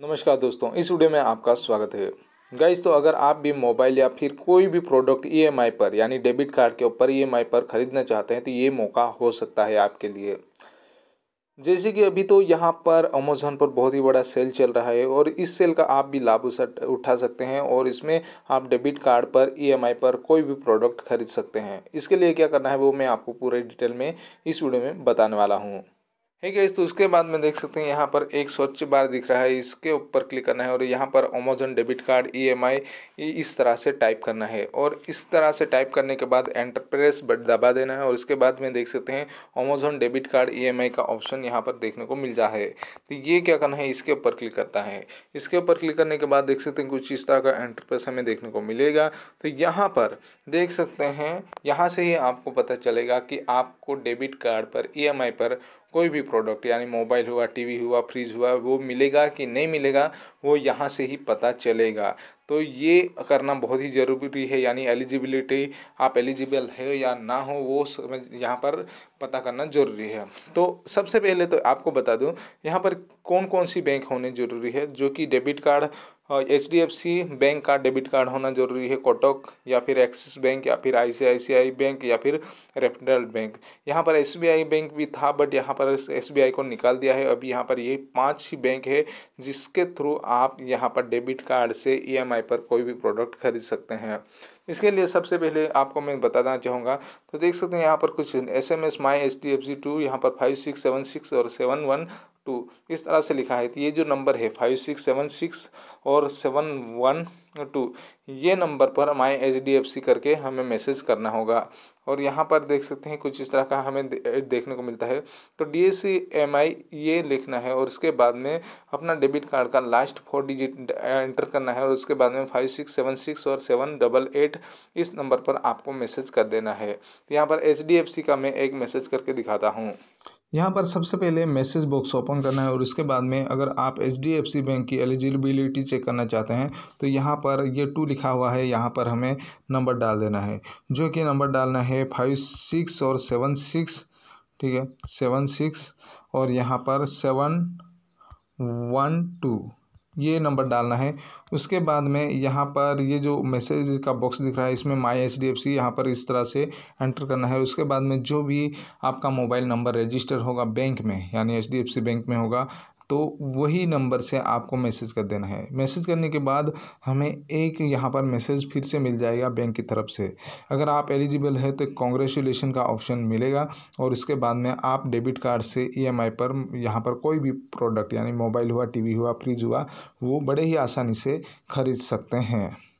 नमस्कार दोस्तों इस वीडियो में आपका स्वागत है गाइस तो अगर आप भी मोबाइल या फिर कोई भी प्रोडक्ट ईएमआई e पर यानी डेबिट कार्ड के ऊपर ईएमआई e पर ख़रीदना चाहते हैं तो ये मौका हो सकता है आपके लिए जैसे कि अभी तो यहाँ पर अमेजोन पर बहुत ही बड़ा सेल चल रहा है और इस सेल का आप भी लाभ उठा सकते हैं और इसमें आप डेबिट कार्ड पर ई e पर कोई भी प्रोडक्ट खरीद सकते हैं इसके लिए क्या करना है वो मैं आपको पूरे डिटेल में इस वीडियो में बताने वाला हूँ ठीक है इस तो उसके बाद में देख सकते हैं यहाँ पर एक स्वच्छ बार दिख रहा है इसके ऊपर क्लिक करना है और यहाँ पर Amazon debit card EMI e इस तरह से टाइप करना है और इस तरह से टाइप करने के बाद एंटरप्रेस बट दबा देना है और इसके बाद में देख सकते हैं Amazon debit card EMI e का ऑप्शन यहाँ पर देखने को मिल जाए तो ये क्या करना है इसके ऊपर क्लिक करता है इसके ऊपर क्लिक करने के बाद देख सकते हैं कुछ इस तरह का एंटरप्रेस हमें देखने को मिलेगा तो यहाँ पर देख सकते हैं यहाँ से ही आपको पता चलेगा कि आपको डेबिट कार्ड पर ई e पर कोई भी प्रोडक्ट यानी मोबाइल हुआ टीवी हुआ फ्रिज हुआ वो मिलेगा कि नहीं मिलेगा वो यहाँ से ही पता चलेगा तो ये करना बहुत ही ज़रूरी है यानी एलिजिबिलिटी आप एलिजिबल है या ना हो वो यहाँ पर पता करना ज़रूरी है तो सबसे पहले तो आपको बता दूँ यहाँ पर कौन कौन सी बैंक होने ज़रूरी है जो कि debit card H D F C bank का डेबिट कार्ड होना जरूरी है कोटक या फिर एक्सिस बैंक या फिर आई आई सी सी आई बैंक या फिर रेफरल बैंक यहाँ पर एस बी आई बैंक भी था बट यहाँ पर एस बी आई को निकाल दिया है अभी यहाँ पर ये पाँच ही बैंक है जिसके थ्रू आप यहाँ पर डेबिट कार्ड से ई एम आई पर कोई भी प्रोडक्ट खरीद सकते हैं इसके लिए सबसे पहले आपको मैं बताना चाहूँगा तो देख सकते हैं यहाँ पर कुछ S M S my H D F C to यहाँ पर फाइव सिक्स सेवन सिक्स और सेवन वन टू इस तरह से लिखा है तो ये जो नंबर है फाइव सिक्स सेवन सिक्स और सेवन वन टू ये नंबर पर my H D F C करके हमें मैसेज करना होगा और यहाँ पर देख सकते हैं कुछ इस तरह का हमें देखने को मिलता है तो D S C M I ये लिखना है और उसके बाद में अपना डेबिट कार्ड का लास्ट फोर डिजिट एंटर करना है और उसके बाद में फाइव सिक्स सेवन सिक्स और सेवन डबल एट इस नंबर पर आपको मैसेज कर देना है तो यहाँ पर एच डी एफ सी का मैं एक मैसेज करके दिखाता हूँ यहाँ पर सबसे पहले मैसेज बॉक्स ओपन करना है और उसके बाद में अगर आप एच बैंक की एलिजिबिलिटी चेक करना चाहते हैं तो यहाँ पर ये टू लिखा हुआ है यहाँ पर हमें नंबर डाल देना है जो कि नंबर डालना है फाइव सिक्स और सेवन सिक्स ठीक है सेवन सिक्स और यहाँ पर सेवन वन टू ये नंबर डालना है उसके बाद में यहाँ पर ये जो मैसेज का बॉक्स दिख रहा है इसमें my H D F C यहाँ पर इस तरह से एंटर करना है उसके बाद में जो भी आपका मोबाइल नंबर रजिस्टर होगा बैंक में यानी H D F C bank में होगा तो वही नंबर से आपको मैसेज कर देना है मैसेज करने के बाद हमें एक यहाँ पर मैसेज फिर से मिल जाएगा बैंक की तरफ से अगर आप एलिजिबल है तो कॉन्ग्रेचुलेशन का ऑप्शन मिलेगा और इसके बाद में आप डेबिट कार्ड से ईएमआई पर यहाँ पर कोई भी प्रोडक्ट यानी मोबाइल हुआ टीवी हुआ फ्रिज हुआ वो बड़े ही आसानी से खरीद सकते हैं